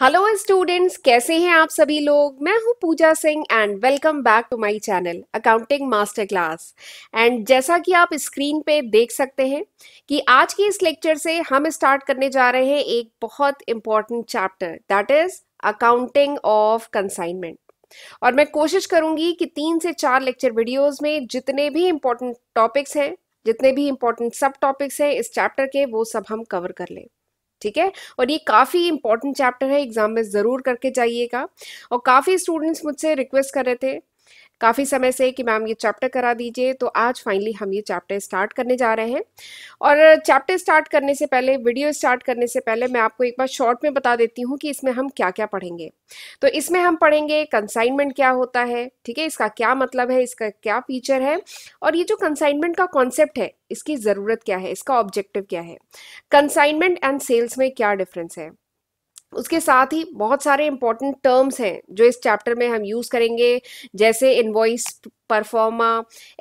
Hello students कैसे हैं आप सभी लोग मैं हूं Pooja Singh and welcome back to my channel accounting master class and जैसा कि आप स्क्रीन पे देख सकते हैं कि आज के इस लेक्चर से हम स्टार्ट करने जा रहे हैं एक बहुत important chapter that is accounting of consignment और मैं कोशिश करूंगी कि तीन से चार लेक्चर वीडियोज में जितने भी इम्पोर्टेंट टॉपिक्स हैं जितने भी इम्पोर्टेंट सब टॉपिक्स हैं इस चैप्टर के वो सब हम कवर कर लें ठीक है और ये काफ़ी इंपॉर्टेंट चैप्टर है एग्जाम में ज़रूर करके जाइएगा और काफ़ी स्टूडेंट्स मुझसे रिक्वेस्ट कर रहे थे काफ़ी समय से कि मैम ये चैप्टर करा दीजिए तो आज फाइनली हम ये चैप्टर स्टार्ट करने जा रहे हैं और चैप्टर स्टार्ट करने से पहले वीडियो स्टार्ट करने से पहले मैं आपको एक बार शॉर्ट में बता देती हूँ कि इसमें हम क्या क्या पढ़ेंगे तो इसमें हम पढ़ेंगे कंसाइनमेंट क्या होता है ठीक है इसका क्या मतलब है इसका क्या फीचर है और ये जो कंसाइनमेंट का कॉन्सेप्ट है इसकी ज़रूरत क्या है इसका ऑब्जेक्टिव क्या है कंसाइनमेंट एंड सेल्स में क्या डिफरेंस है उसके साथ ही बहुत सारे इंपॉर्टेंट टर्म्स हैं जो इस चैप्टर में हम यूज़ करेंगे जैसे इनवॉइस परफॉर्मा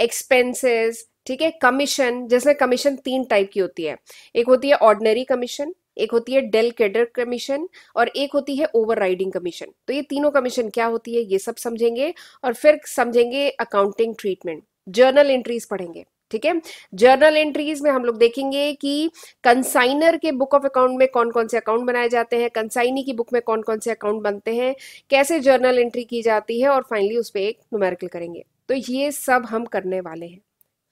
एक्सपेंसेस ठीक है कमीशन जिसमें कमीशन तीन टाइप की होती है एक होती है ऑर्डनरी कमीशन एक होती है डेल केडर कमीशन और एक होती है ओवर राइडिंग कमीशन तो ये तीनों कमीशन क्या होती है ये सब समझेंगे और फिर समझेंगे अकाउंटिंग ट्रीटमेंट जर्नल एंट्रीज पढ़ेंगे ठीक है जर्नल एंट्रीज में हम लोग देखेंगे कि कंसाइनर के बुक ऑफ अकाउंट में कौन कौन से अकाउंट बनाए जाते हैं कंसाइनी की बुक में कौन कौन से अकाउंट बनते हैं कैसे जर्नल एंट्री की जाती है और फाइनली उस पर एक नुमेरिकल करेंगे तो ये सब हम करने वाले हैं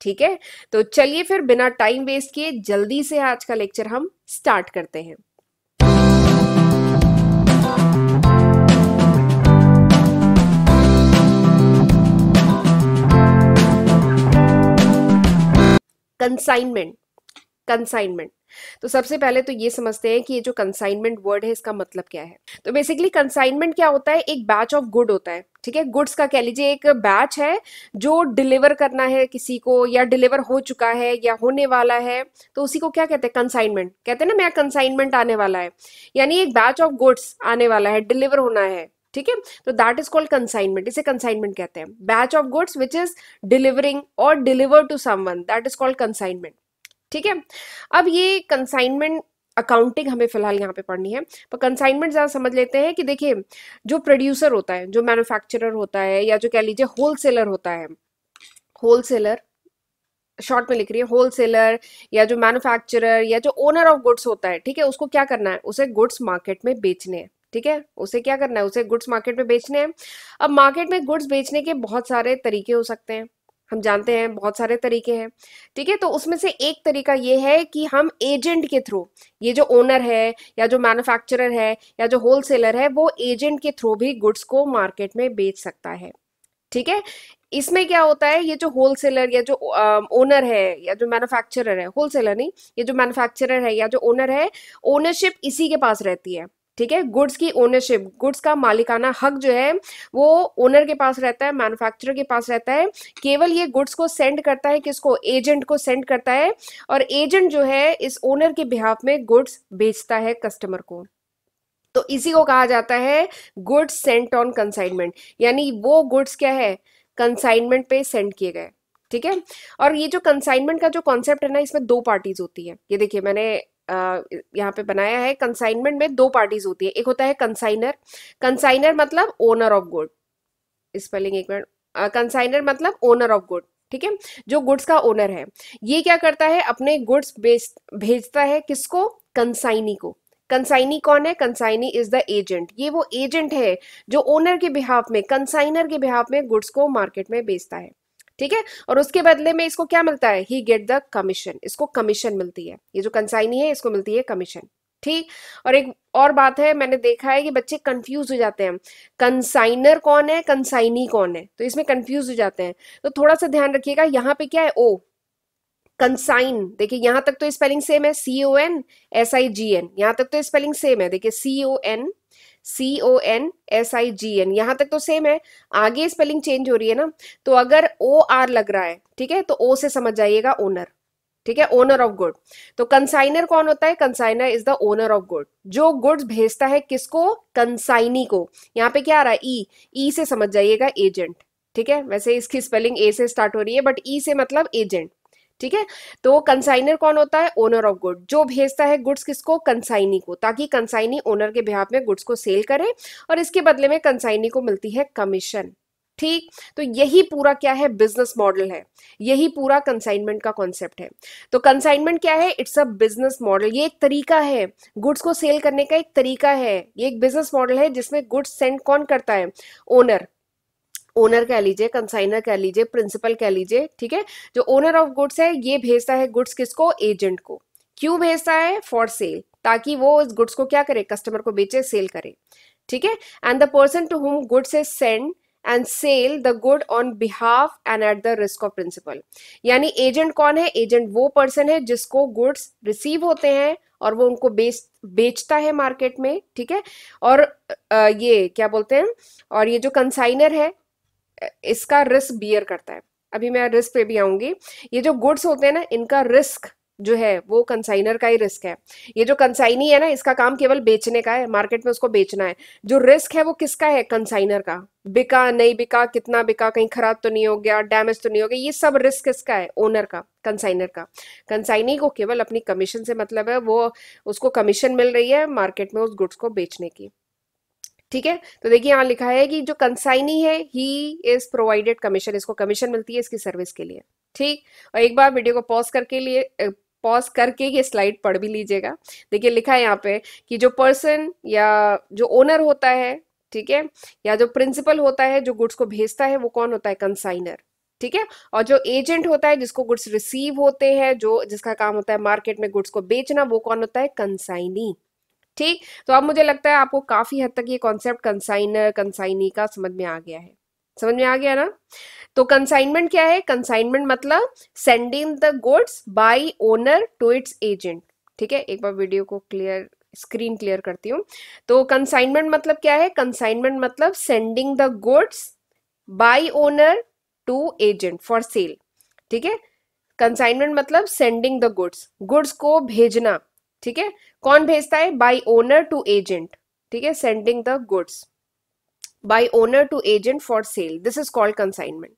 ठीक है तो चलिए फिर बिना टाइम वेस्ट किए जल्दी से आज का लेक्चर हम स्टार्ट करते हैं कंसाइनमेंट कंसाइनमेंट तो सबसे पहले तो ये समझते हैं कि ये जो कंसाइनमेंट वर्ड है इसका मतलब क्या है तो बेसिकली कंसाइनमेंट क्या होता है एक बैच ऑफ गुड होता है ठीक है गुड्स का कह लीजिए एक बैच है जो डिलीवर करना है किसी को या डिलीवर हो चुका है या होने वाला है तो उसी को क्या कहते हैं कंसाइनमेंट कहते हैं ना मेरा कंसाइनमेंट आने वाला है यानी एक बैच ऑफ गुड्स आने वाला है डिलीवर होना है ठीक है तो दैट इज कॉल्ड कंसाइनमेंट इसे कंसाइनमेंट कहते हैं batch of goods which is delivering और deliver to someone that is called consignment ठीक है अब ये कंसाइनमेंट अकाउंटिंग हमें फिलहाल यहाँ पे पढ़नी है पर कंसाइनमेंट ज़्यादा समझ लेते हैं कि देखिए जो प्रोड्यूसर होता है जो मैन्युफैक्चरर होता है या जो कह लीजिए होलसेलर होता है होलसेलर शॉर्ट में लिख रही है होलसेलर या जो मैन्युफैक्चरर या जो ओनर ऑफ गुड्स होता है ठीक है उसको क्या करना है उसे गुड्स मार्केट में बेचने हैं ठीक है उसे क्या करना है उसे गुड्स मार्केट में बेचने हैं अब मार्केट में गुड्स बेचने के बहुत सारे तरीके हो सकते हैं हम जानते हैं बहुत सारे तरीके हैं ठीक है तो उसमें से एक तरीका ये है कि हम एजेंट के थ्रू ये जो ओनर है या जो मैन्युफैक्चरर है या जो होलसेलर है वो एजेंट के थ्रू भी गुड्स को मार्केट में बेच सकता है ठीक है इसमें क्या होता है ये जो होलसेलर या जो ओनर है या जो मैन्युफैक्चरर है होलसेलर नहीं ये जो मैन्युफैक्चरर है या जो ओनर है ओनरशिप इसी के पास रहती है ठीक है गुड्स की ओनरशिप गुड्स का मालिकाना हक जो है वो ओनर के पास रहता है मैन्युफैक्चरर के पास रहता है केवल ये गुड्स को सेंड करता है किसको एजेंट को सेंड करता है और एजेंट जो है इस ओनर के बिहाफ में गुड्स बेचता है कस्टमर को तो इसी को कहा जाता है गुड्स सेंट ऑन कंसाइनमेंट यानी वो गुड्स क्या है कंसाइनमेंट पे सेंड किए गए ठीक है और ये जो कंसाइनमेंट का जो कॉन्सेप्ट है ना इसमें दो पार्टीज होती है ये देखिए मैंने यहाँ पे बनाया है कंसाइनमेंट में दो पार्टीज होती है एक होता है कंसाइनर कंसाइनर मतलब ओनर ऑफ गुड स्पेलिंग एक मिनट कंसाइनर मतलब ओनर ऑफ गुड ठीक है जो गुड्स का ओनर है ये क्या करता है अपने गुड्स भेजता है किसको कंसाइनी को कंसाइनी कौन है कंसाइनी इज द एजेंट ये वो एजेंट है जो ओनर के बिहाफ में कंसाइनर के बिहाफ में गुड्स को मार्केट में बेचता है ठीक है और उसके बदले में इसको क्या मिलता है ही गेट द कमीशन इसको कमीशन मिलती है ये जो कंसाइनी है इसको मिलती है कमीशन ठीक और एक और बात है मैंने देखा है कि बच्चे कंफ्यूज हो जाते हैं कंसाइनर कौन है कंसाइनी कौन है तो इसमें कंफ्यूज हो जाते हैं तो थोड़ा सा ध्यान रखिएगा यहाँ पे क्या है ओ कंसाइन देखिए यहां तक तो स्पेलिंग सेम है C O N S I G N यहां तक तो स्पेलिंग सेम है देखिए C O N C O N S I G N यहाँ तक तो सेम है आगे स्पेलिंग चेंज हो रही है ना तो अगर ओ आर लग रहा है ठीक है तो ओ से समझ जाइएगा ओनर ठीक है ओनर ऑफ गुड तो कंसाइनर कौन होता है consignor is the owner of good जो गुड्स भेजता है किसको कंसाइनी को यहाँ पे क्या आ रहा है ई e। ई e से समझ जाइएगा एजेंट ठीक है वैसे इसकी स्पेलिंग ए से स्टार्ट हो रही है बट ई e से मतलब एजेंट ठीक है तो कंसाइनर कौन होता है ओनर ऑफ गुड जो भेजता है गुड्स किसको कंसाइनी को ताकि कंसाइनी ओनर के बिहाफ में गुड्स को सेल करे और इसके बदले में कंसाइनी को मिलती है कमीशन ठीक तो यही पूरा क्या है बिजनेस मॉडल है यही पूरा कंसाइनमेंट का कॉन्सेप्ट है तो कंसाइनमेंट क्या है इट्स अ बिजनेस मॉडल ये एक तरीका है गुड्स को सेल करने का एक तरीका है ये एक बिजनेस मॉडल है जिसमें गुड्स सेंड कौन करता है ओनर ओनर कह लीजिए कंसाइनर कह लीजिए प्रिंसिपल कह लीजिए ठीक है जो ओनर ऑफ गुड्स है ये भेजता है गुड्स किसको एजेंट को क्यों भेजता है फॉर सेल ताकि वो उस गुड्स को क्या करे कस्टमर को बेचे सेल करे ठीक है and the person to whom goods is send and sell the good on behalf and at the risk of principal यानी एजेंट कौन है एजेंट वो पर्सन है जिसको गुड्स रिसीव होते हैं और वो उनको बेच बेचता है मार्केट में ठीक है और ये क्या बोलते हैं और ये जो कंसाइनर है इसका रिस्क बियर करता है अभी मैं रिस्क पे भी आऊंगी ये जो गुड्स होते हैं ना इनका रिस्क जो है वो कंसाइनर का ही रिस्क है ये जो कंसाइनी है ना इसका काम केवल बेचने का है मार्केट में उसको बेचना है जो रिस्क है वो किसका है कंसाइनर का बिका नहीं बिका कितना बिका कहीं खराब तो नहीं हो गया डैमेज तो नहीं हो गया ये सब रिस्क किसका है ओनर का कंसाइनर का कंसाइनी को केवल अपनी कमीशन से मतलब है वो उसको कमीशन मिल रही है मार्केट में उस गुड्स को बेचने की ठीक है तो देखिए यहाँ लिखा है कि जो कंसाइनी है ही इज प्रोवाइडेड कमीशन इसको कमीशन मिलती है इसकी सर्विस के लिए ठीक और एक बार वीडियो को पॉज करके लिए पॉज करके ये स्लाइड पढ़ भी लीजिएगा देखिए लिखा है यहाँ पे कि जो पर्सन या जो ओनर होता है ठीक है या जो प्रिंसिपल होता है जो गुड्स को भेजता है वो कौन होता है कंसाइनर ठीक है और जो एजेंट होता है जिसको गुड्स रिसीव होते हैं जो जिसका काम होता है मार्केट में गुड्स को बेचना वो कौन होता है कंसाइनी ठीक तो अब मुझे लगता है आपको काफ़ी हद तक ये कॉन्सेप्ट कंसाइनर कंसाइनी का समझ में आ गया है समझ में आ गया ना तो कंसाइनमेंट क्या है कंसाइनमेंट मतलब sending the goods by owner to its agent ठीक है एक बार वीडियो को क्लियर स्क्रीन क्लियर करती हूँ तो कंसाइनमेंट मतलब क्या है कंसाइनमेंट मतलब sending the goods by owner to agent for sale ठीक है कंसाइनमेंट मतलब सेंडिंग द गुड्स गुड्स को भेजना ठीक है कौन भेजता है बाई ओनर टू एजेंट ठीक है sending the goods by owner to agent for sale this is called consignment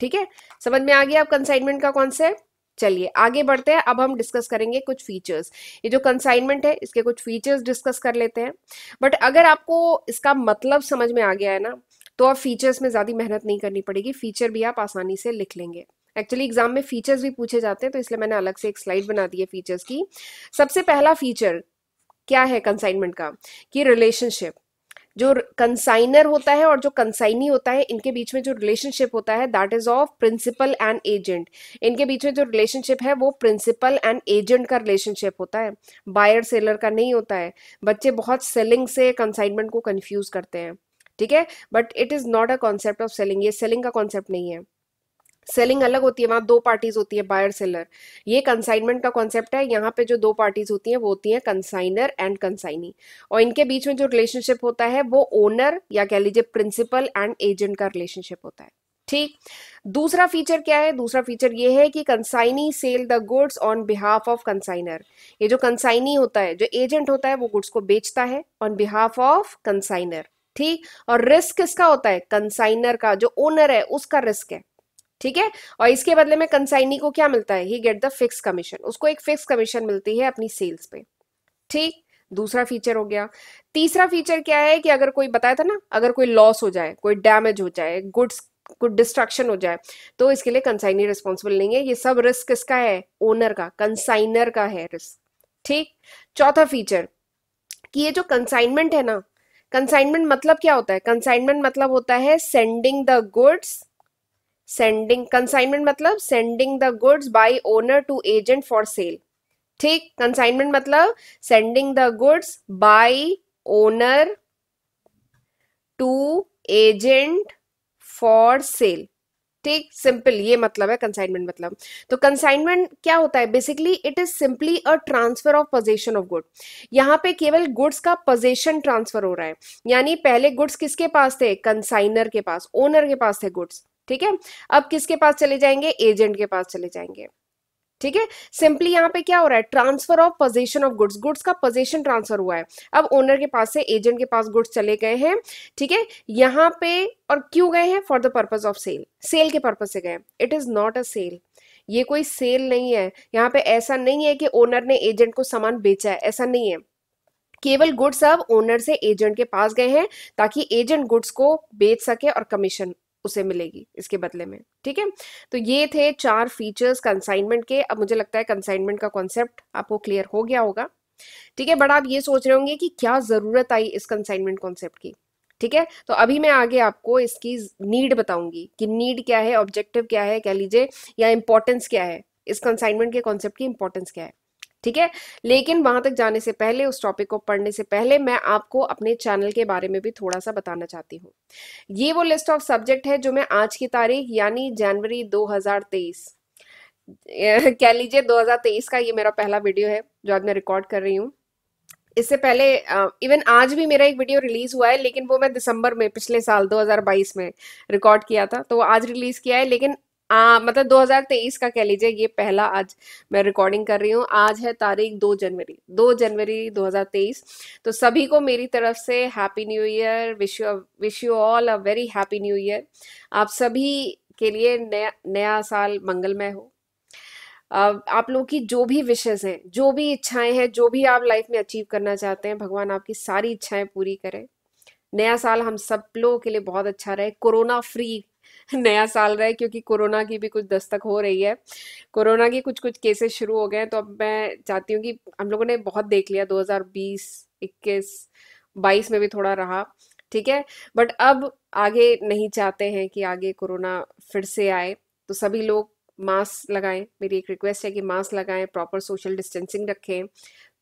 ठीक है समझ में आ गया आप कंसाइनमेंट का कॉन्सेप्ट चलिए आगे बढ़ते हैं अब हम डिस्कस करेंगे कुछ फीचर्स ये जो कंसाइनमेंट है इसके कुछ फीचर्स डिस्कस कर लेते हैं बट अगर आपको इसका मतलब समझ में आ गया है ना तो आप फीचर्स में ज़्यादा मेहनत नहीं करनी पड़ेगी फीचर भी आप आसानी से लिख लेंगे एक्चुअली एग्जाम में फीचर्स भी पूछे जाते हैं तो इसलिए मैंने अलग से एक स्लाइड बना दी है फीचर्स की सबसे पहला फीचर क्या है कंसाइनमेंट का कि रिलेशनशिप जो कंसाइनर होता है और जो कंसाइनी होता है इनके बीच में जो रिलेशनशिप होता है that is of principal and agent इनके बीच में जो रिलेशनशिप है वो प्रिंसिपल एंड एजेंट का रिलेशनशिप होता है बायर सेलर का नहीं होता है बच्चे बहुत सेलिंग से कंसाइनमेंट को कंफ्यूज करते हैं ठीक है but it is not a concept of selling ये सेलिंग का कॉन्सेप्ट नहीं है सेलिंग अलग होती है वहाँ दो पार्टीज होती है बायर सेलर ये कंसाइनमेंट का कॉन्सेप्ट है यहाँ पे जो दो पार्टीज होती हैं वो होती हैं कंसाइनर एंड कंसाइनी और इनके बीच में जो रिलेशनशिप होता है वो ओनर या कह लीजिए प्रिंसिपल एंड एजेंट का रिलेशनशिप होता है ठीक दूसरा फीचर क्या है दूसरा फीचर ये है कि consignee sell the goods on behalf of consignor ये जो कंसाइनी होता है जो एजेंट होता है वो गुड्स को बेचता है ऑन बिहाफ ऑफ कंसाइनर ठीक और रिस्क किसका होता है कंसाइनर का जो ओनर है उसका रिस्क है ठीक है और इसके बदले में कंसाइनी को क्या मिलता है he get the fix commission उसको एक फिक्स कमीशन मिलती है अपनी सेल्स पे ठीक दूसरा फीचर हो गया तीसरा फीचर क्या है कि अगर कोई बताया था ना अगर कोई लॉस हो जाए कोई डैमेज हो जाए गुड्स कुछ डिस्ट्रक्शन हो जाए तो इसके लिए कंसाइनी रिस्पॉन्सिबल नहीं है ये सब रिस्क किसका है ओनर का कंसाइनर का है रिस्क ठीक चौथा फीचर कि ये जो कंसाइनमेंट है ना कंसाइनमेंट मतलब क्या होता है कंसाइनमेंट मतलब होता है sending the goods sending consignment मतलब sending the goods by owner to agent for sale ठीक कंसाइनमेंट मतलब sending the goods by owner to agent for sale ठीक सिंपल ये मतलब है कंसाइनमेंट मतलब तो कंसाइनमेंट क्या होता है basically it is simply a transfer of possession of good यहाँ पे केवल गुड्स का पोजेशन ट्रांसफर हो रहा है यानी पहले गुड्स किसके पास थे कंसाइनर के पास ओनर के पास थे गुड्स ठीक है अब किसके पास चले जाएंगे एजेंट के पास चले जाएंगे ठीक है सिंपली यहाँ पे क्या हो रहा है transfer of possession of goods goods का पोजेशन ट्रांसफर हुआ है अब ओनर के पास से एजेंट के पास गुड्स चले गए हैं ठीक है यहाँ पे और क्यों गए हैं for the purpose of sale sale के पर्पज से गए it is not a sale ये कोई सेल नहीं है यहाँ पे ऐसा नहीं है कि ओनर ने एजेंट को सामान बेचा है ऐसा नहीं है केवल गुड्स अब ओनर से एजेंट के पास गए हैं ताकि एजेंट गुड्स को बेच सके और कमीशन उसे मिलेगी इसके बदले में ठीक है तो ये थे चार फीचर्स कंसाइनमेंट के अब मुझे लगता है कंसाइनमेंट का कॉन्सेप्ट आपको क्लियर हो गया होगा ठीक है बट आप ये सोच रहे होंगे कि क्या ज़रूरत आई इस कंसाइनमेंट कॉन्सेप्ट की ठीक है तो अभी मैं आगे आपको इसकी नीड बताऊंगी कि नीड क्या है ऑब्जेक्टिव क्या है कह लीजिए या इंपॉर्टेंस क्या है इस कंसाइनमेंट के कॉन्सेप्ट की इंपॉर्टेंस क्या है ठीक है लेकिन वहां तक जाने से पहले उस टॉपिक को पढ़ने से पहले मैं आपको अपने चैनल के बारे में भी थोड़ा सा बताना चाहती हूँ ये वो लिस्ट ऑफ सब्जेक्ट है जो मैं आज की तारीख यानी जनवरी 2023 कह लीजिए 2023 का ये मेरा पहला वीडियो है जो आज मैं रिकॉर्ड कर रही हूँ इससे पहले इवन आज भी मेरा एक वीडियो रिलीज हुआ है लेकिन वो मैं दिसंबर में पिछले साल 2022 में रिकॉर्ड किया था तो वो आज रिलीज किया है लेकिन आ, मतलब 2023 का कह लीजिए ये पहला आज मैं रिकॉर्डिंग कर रही हूँ आज है तारीख दो जनवरी दो जनवरी 2023 तो सभी को मेरी तरफ से happy new year wish you wish you all a very happy new year आप सभी के लिए नया नया साल मंगलमय हो आप लोगों की जो भी विशेष हैं जो भी इच्छाएं हैं जो भी आप लाइफ में अचीव करना चाहते हैं भगवान आपकी सारी इच्छाएं पूरी करें नया साल हम सब लोगों के लिए बहुत अच्छा रहे कोरोना फ्री नया साल रहे क्योंकि कोरोना की भी कुछ दस्तक हो रही है कोरोना की कुछ कुछ केसेस शुरू हो गए हैं तो अब मैं चाहती हूँ कि हम लोगों ने बहुत देख लिया 2020 21 22 में भी थोड़ा रहा ठीक है बट अब आगे नहीं चाहते हैं कि आगे कोरोना फिर से आए तो सभी लोग मास्क लगाएं मेरी एक रिक्वेस्ट है कि मास्क लगाएं प्रॉपर सोशल डिस्टेंसिंग रखें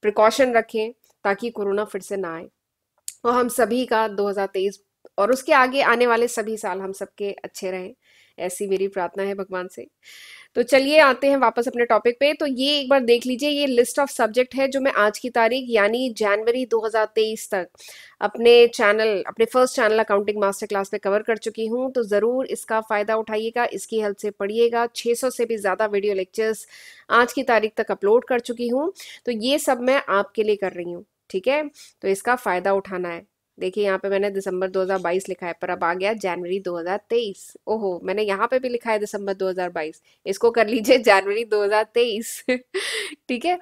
प्रिकॉशन रखें ताकि कोरोना फिर से ना आए और हम सभी का 2023 और उसके आगे आने वाले सभी साल हम सबके अच्छे रहें ऐसी मेरी प्रार्थना है भगवान से तो चलिए आते हैं वापस अपने टॉपिक पे तो ये एक बार देख लीजिए ये लिस्ट ऑफ सब्जेक्ट है जो मैं आज की तारीख यानी जनवरी 2023 तक अपने चैनल अपने first channel accounting master class में कवर कर चुकी हूँ तो ज़रूर इसका फ़ायदा उठाइएगा इसकी हेल्प से पढ़िएगा 600 से भी ज़्यादा वीडियो लेक्चर्स आज की तारीख तक अपलोड कर चुकी हूँ तो ये सब मैं आपके लिए कर रही हूँ ठीक है तो इसका फ़ायदा उठाना है देखिए यहाँ पे मैंने दिसंबर 2022 लिखा है पर अब आ गया जनवरी 2023 ओहो मैंने यहाँ पे भी लिखा है दिसंबर 2022 इसको कर लीजिए जनवरी 2023 ठीक है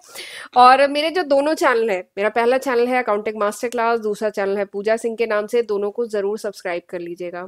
और मेरे जो दोनों चैनल है मेरा पहला चैनल है अकाउंटिंग मास्टर क्लास दूसरा चैनल है पूजा सिंह के नाम से दोनों को ज़रूर सब्सक्राइब कर लीजिएगा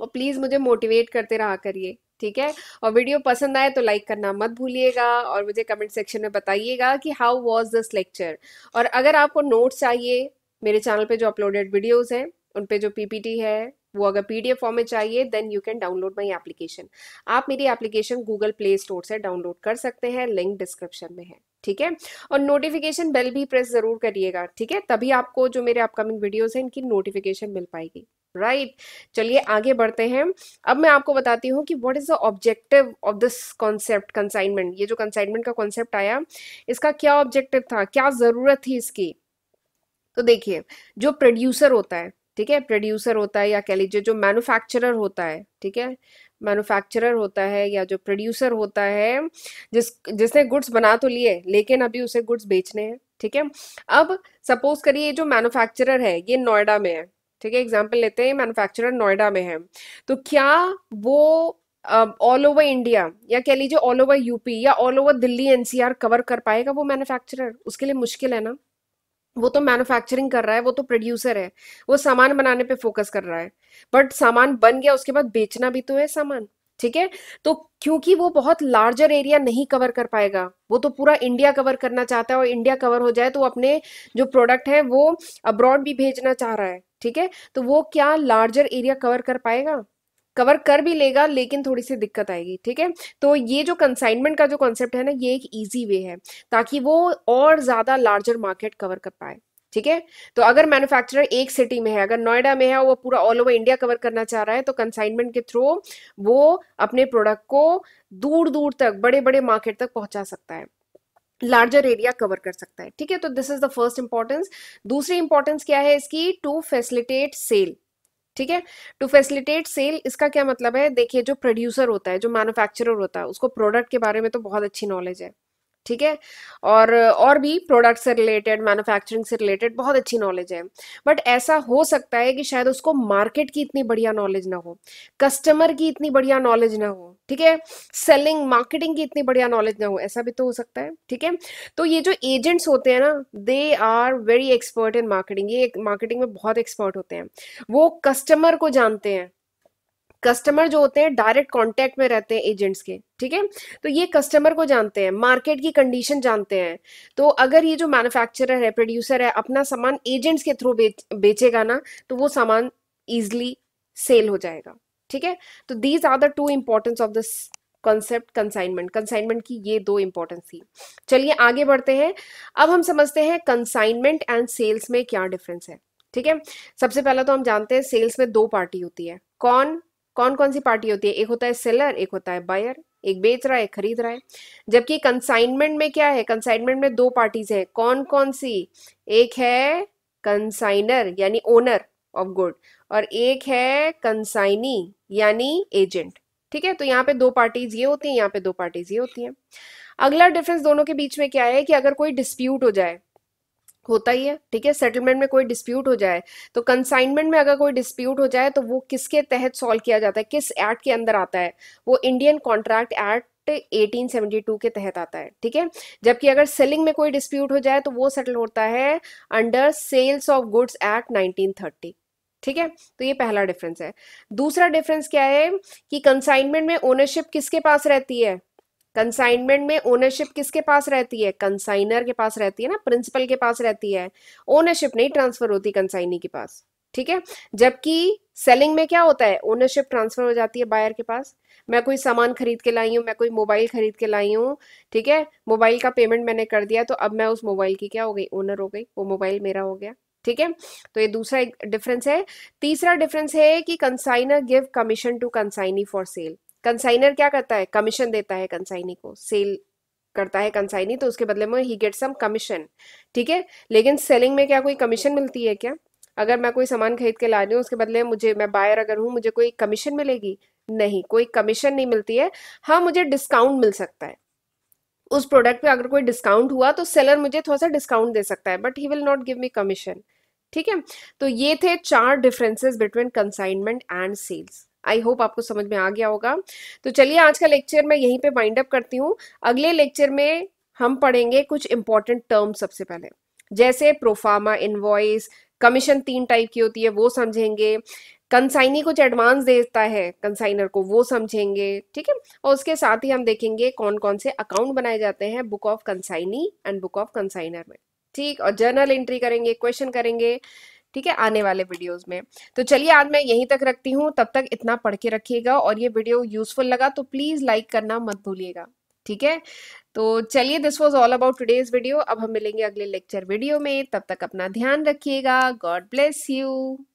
और प्लीज़ मुझे मोटिवेट करते रहा करिए ठीक है और वीडियो पसंद आए तो लाइक करना मत भूलिएगा और मुझे कमेंट सेक्शन में बताइएगा कि हाउ वॉज दिस लेक्चर और अगर आपको नोट्स चाहिए मेरे चैनल पे जो अपलोडेड वीडियोज़ हैं उन पे जो पीपीटी है वो अगर पीडीएफ फॉर्म में चाहिए then you can download my application आप मेरी एप्लीकेशन गूगल प्ले स्टोर से डाउनलोड कर सकते हैं लिंक डिस्क्रिप्शन में है ठीक है और नोटिफिकेशन बेल भी प्रेस जरूर करिएगा ठीक है तभी आपको जो मेरे अपकमिंग वीडियोज हैं इनकी नोटिफिकेशन मिल पाएगी राइट right. चलिए आगे बढ़ते हैं अब मैं आपको बताती हूँ कि what is the objective of this concept consignment ये जो कंसाइनमेंट का कॉन्सेप्ट आया इसका क्या ऑब्जेक्टिव था क्या जरूरत थी इसकी तो देखिए जो प्रोड्यूसर होता है ठीक है प्रोड्यूसर होता है या कह लीजिए जो मैन्युफैक्चरर होता है ठीक है मैन्युफैक्चरर होता है या जो प्रोड्यूसर होता है जिस जिसने गुड्स बना तो लिए लेकिन अभी उसे गुड्स बेचने हैं ठीक है अब सपोज करिए जो मैन्युफैक्चरर है ये नोएडा में है ठीक है एग्जाम्पल लेते हैं मैन्युफैक्चरर नोएडा में है तो क्या वो ऑल ओवर इंडिया या कह लीजिए ऑल ओवर यूपी या ऑल ओवर दिल्ली एनसीआर कवर कर पाएगा वो मैन्युफैक्चरर उसके लिए मुश्किल है ना वो तो मैन्युफैक्चरिंग कर रहा है वो तो प्रोड्यूसर है वो सामान बनाने पे फोकस कर रहा है बट सामान बन गया उसके बाद बेचना भी तो है सामान ठीक है तो क्योंकि वो बहुत लार्जर एरिया नहीं कवर कर पाएगा वो तो पूरा इंडिया कवर करना चाहता है और इंडिया कवर हो जाए तो अपने जो प्रोडक्ट है वो अब्रॉड भी भेजना चाह रहा है ठीक है तो वो क्या लार्जर एरिया कवर कर पाएगा कवर कर भी लेगा लेकिन थोड़ी सी दिक्कत आएगी ठीक है तो ये जो कंसाइनमेंट का जो कॉन्सेप्ट है ना ये एक ईजी वे है ताकि वो और ज़्यादा लार्जर मार्केट कवर कर पाए ठीक है तो अगर मैन्युफैक्चरर एक सिटी में है अगर नोएडा में है वो पूरा ऑल ओवर इंडिया कवर करना चाह रहा है तो कंसाइनमेंट के थ्रू वो अपने प्रोडक्ट को दूर दूर तक बड़े बड़े मार्केट तक पहुंचा सकता है लार्जर एरिया कवर कर सकता है ठीक है तो this is the first importance दूसरी इंपॉर्टेंस क्या है इसकी टू फैसिलिटेट सेल ठीक है टू फैसिलिटेट सेल इसका क्या मतलब है देखिए जो प्रोड्यूसर होता है जो मैन्युफैक्चरर होता है उसको प्रोडक्ट के बारे में तो बहुत अच्छी नॉलेज है ठीक है और और भी प्रोडक्ट से रिलेटेड मैन्युफैक्चरिंग से रिलेटेड बहुत अच्छी नॉलेज है बट ऐसा हो सकता है कि शायद उसको मार्केट की इतनी बढ़िया नॉलेज ना हो कस्टमर की इतनी बढ़िया नॉलेज ना हो ठीक है सेलिंग मार्केटिंग की इतनी बढ़िया नॉलेज ना हो ऐसा भी तो हो सकता है ठीक है तो ये जो एजेंट्स होते हैं ना they are very expert in marketing ये मार्केटिंग में बहुत एक्सपर्ट होते हैं वो कस्टमर को जानते हैं कस्टमर जो होते हैं डायरेक्ट कांटेक्ट में रहते हैं एजेंट्स के ठीक है तो ये कस्टमर को जानते हैं मार्केट की कंडीशन जानते हैं तो अगर ये जो मैन्युफैक्चरर है प्रोड्यूसर है अपना सामान एजेंट्स के थ्रू बेच बेचेगा ना तो वो सामान इजिली सेल हो जाएगा ठीक है तो these are the two importance of this concept consignment consignment की ये दो इंपॉर्टेंस थी चलिए आगे बढ़ते हैं अब हम समझते हैं कंसाइनमेंट एंड सेल्स में क्या डिफरेंस है ठीक है सबसे पहला तो हम जानते हैं सेल्स में दो पार्टी होती है कौन कौन कौन सी पार्टी होती है एक होता है सेलर एक होता है बायर एक बेच रहा है खरीद रहा है जबकि कंसाइनमेंट में क्या है कंसाइनमेंट में दो पार्टीज है कौन कौन सी एक है कंसाइनर यानी ओनर ऑफ गुड और एक है कंसाइनी यानी एजेंट ठीक है तो यहाँ पे दो पार्टीज ये होती है यहाँ पे दो पार्टीज ये होती है अगला डिफरेंस दोनों के बीच में क्या है कि अगर कोई डिस्प्यूट हो जाए होता ही है ठीक है सेटलमेंट में कोई डिस्प्यूट हो जाए तो कंसाइनमेंट में अगर कोई डिस्प्यूट हो जाए तो वो किसके तहत सॉल्व किया जाता है किस एक्ट के अंदर आता है वो इंडियन कॉन्ट्रैक्ट एक्ट 1872 के तहत आता है ठीक है जबकि अगर सेलिंग में कोई डिस्प्यूट हो जाए तो वो सेटल होता है under sales of goods act 1930 ठीक है तो ये पहला डिफरेंस है दूसरा डिफरेंस क्या है कि कंसाइनमेंट में ओनरशिप किसके पास रहती है कंसाइनमेंट में ओनरशिप किसके पास रहती है कंसाइनर के पास रहती है ना प्रिंसिपल के पास रहती है ओनरशिप नहीं ट्रांसफर होती कंसाइनी के पास ठीक है जबकि सेलिंग में क्या होता है ओनरशिप ट्रांसफर हो जाती है बायर के पास मैं कोई सामान खरीद के लाई हूँ मैं कोई मोबाइल खरीद के लाई हूँ ठीक है मोबाइल का पेमेंट मैंने कर दिया तो अब मैं उस मोबाइल की क्या हो गई ओनर हो गई वो मोबाइल मेरा हो गया ठीक है तो ये दूसरा डिफरेंस है तीसरा डिफरेंस है कि consignor give commission to consignee for sale consignor क्या करता है कमीशन देता है कंसाइनी को सेल करता है कंसाइनी तो उसके बदले में ही गेट सम कमीशन ठीक है लेकिन सेलिंग में क्या कोई कमीशन मिलती है क्या अगर मैं कोई सामान खरीद के ला रही हूँ उसके बदले मुझे मैं बायर अगर हूँ मुझे कोई कमीशन मिलेगी नहीं कोई कमीशन नहीं मिलती है हाँ मुझे डिस्काउंट मिल सकता है उस प्रोडक्ट पे अगर कोई डिस्काउंट हुआ तो सेलर मुझे थोड़ा सा डिस्काउंट दे सकता है but he will not give me commission ठीक है तो ये थे चार differences between consignment and sales I hope आपको समझ में आ गया होगा तो चलिए आज का लेक्चर मैं यहीं पे वाइंड अप करती हूँ अगले लेक्चर में हम पढ़ेंगे कुछ इंपॉर्टेंट टर्म सबसे पहले जैसे प्रोफार्मा इनवॉइस कमीशन तीन टाइप की होती है वो समझेंगे कंसाइनी कुछ एडवांस देता है कंसाइनर को वो समझेंगे ठीक है और उसके साथ ही हम देखेंगे कौन कौन से अकाउंट बनाए जाते हैं book of consignee and book of consigner में ठीक और जर्नल एंट्री करेंगे क्वेश्चन करेंगे ठीक है आने वाले वीडियोस में तो चलिए आज मैं यहीं तक रखती हूँ तब तक इतना पढ़ के रखिएगा और ये वीडियो यूजफुल लगा तो प्लीज़ लाइक करना मत भूलिएगा ठीक है तो चलिए this was all about today's video अब हम मिलेंगे अगले लेक्चर वीडियो में तब तक अपना ध्यान रखिएगा गॉड ब्लेस यू